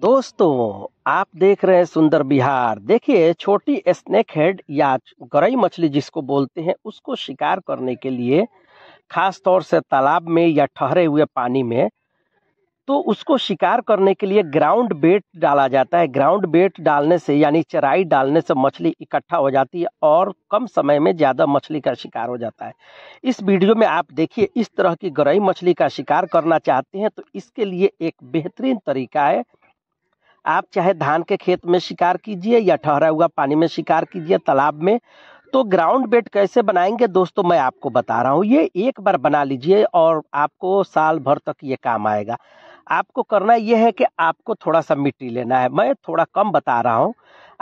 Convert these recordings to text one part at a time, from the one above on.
दोस्तों आप देख रहे हैं सुंदर बिहार देखिए छोटी स्नेक हेड या गरई मछली जिसको बोलते हैं उसको शिकार करने के लिए खास तौर से तालाब में या ठहरे हुए पानी में तो उसको शिकार करने के लिए ग्राउंड बेट डाला जाता है ग्राउंड बेट डालने से यानी चराई डालने से मछली इकट्ठा हो जाती है और कम समय में ज़्यादा मछली का शिकार हो जाता है इस वीडियो में आप देखिए इस तरह की गरई मछली का शिकार करना चाहते हैं तो इसके लिए एक बेहतरीन तरीका है आप चाहे धान के खेत में शिकार कीजिए या ठहरा हुआ पानी में शिकार कीजिए तालाब में तो ग्राउंड बेट कैसे बनाएंगे दोस्तों मैं आपको बता रहा हूँ ये एक बार बना लीजिए और आपको साल भर तक ये काम आएगा आपको करना यह है कि आपको थोड़ा सा मिट्टी लेना है मैं थोड़ा कम बता रहा हूँ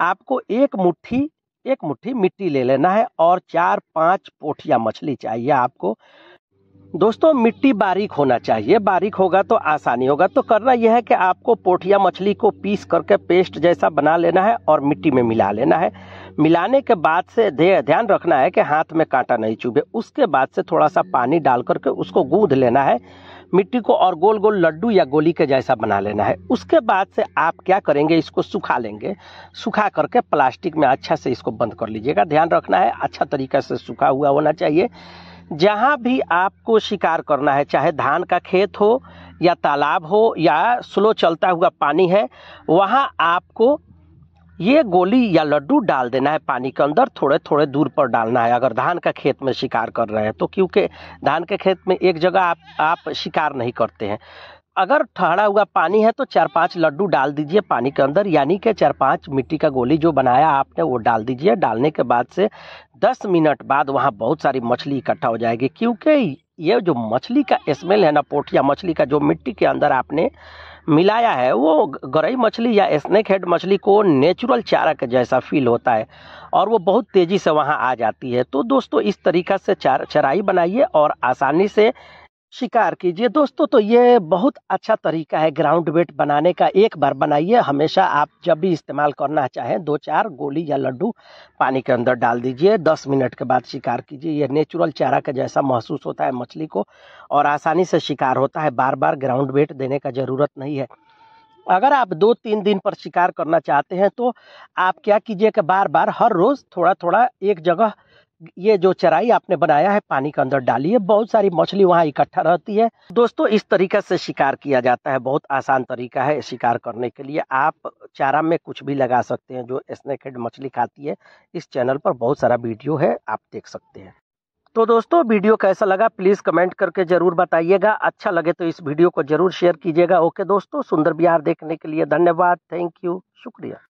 आपको एक मुट्ठी एक मुट्ठी मिट्टी ले लेना है और चार पांच पोठिया मछली चाहिए आपको दोस्तों मिट्टी बारीक होना चाहिए बारीक होगा तो आसानी होगा तो करना यह है कि आपको पोठिया मछली को पीस करके पेस्ट जैसा बना लेना है और मिट्टी में मिला लेना है मिलाने के बाद से ध्यान रखना है कि हाथ में कांटा नहीं चुभे उसके बाद से थोड़ा सा पानी डाल करके उसको गूँध लेना है मिट्टी को और गोल गोल लड्डू या गोली के जैसा बना लेना है उसके बाद से आप क्या करेंगे इसको सुखा लेंगे सुखा करके प्लास्टिक में अच्छा से इसको बंद कर लीजिएगा ध्यान रखना है अच्छा तरीका से सूखा हुआ होना चाहिए जहाँ भी आपको शिकार करना है चाहे धान का खेत हो या तालाब हो या स्लो चलता हुआ पानी है वहाँ आपको ये गोली या लड्डू डाल देना है पानी के अंदर थोड़े थोड़े दूर पर डालना है अगर धान का खेत में शिकार कर रहे हैं तो क्योंकि धान के खेत में एक जगह आप आप शिकार नहीं करते हैं अगर ठहरा हुआ पानी है तो चार पांच लड्डू डाल दीजिए पानी के अंदर यानी कि चार पांच मिट्टी का गोली जो बनाया आपने वो डाल दीजिए डालने के बाद से दस मिनट बाद वहाँ बहुत सारी मछली इकट्ठा हो जाएगी क्योंकि ये जो मछली का स्मेल है ना पोठिया मछली का जो मिट्टी के अंदर आपने मिलाया है वो गरई मछली या स्नैक हेड मछली को नेचुरल चारा के जैसा फील होता है और वो बहुत तेज़ी से वहाँ आ जाती है तो दोस्तों इस तरीका से चार चराई बनाइए और आसानी से शिकार कीजिए दोस्तों तो ये बहुत अच्छा तरीका है ग्राउंड वेट बनाने का एक बार बनाइए हमेशा आप जब भी इस्तेमाल करना चाहें दो चार गोली या लड्डू पानी के अंदर डाल दीजिए दस मिनट के बाद शिकार कीजिए यह नेचुरल चारा का जैसा महसूस होता है मछली को और आसानी से शिकार होता है बार बार ग्राउंड वेट देने का ज़रूरत नहीं है अगर आप दो तीन दिन पर शिकार करना चाहते हैं तो आप क्या कीजिए कि बार बार हर रोज़ थोड़ा थोड़ा एक जगह ये जो चराई आपने बनाया है पानी के अंदर डालिए बहुत सारी मछली वहाँ इकट्ठा रहती है दोस्तों इस तरीका से शिकार किया जाता है बहुत आसान तरीका है शिकार करने के लिए आप चारा में कुछ भी लगा सकते हैं जो स्नेक हेड मछली खाती है इस चैनल पर बहुत सारा वीडियो है आप देख सकते हैं तो दोस्तों वीडियो कैसा लगा प्लीज़ कमेंट करके ज़रूर बताइएगा अच्छा लगे तो इस वीडियो को ज़रूर शेयर कीजिएगा ओके दोस्तों सुंदर बिहार देखने के लिए धन्यवाद थैंक यू शुक्रिया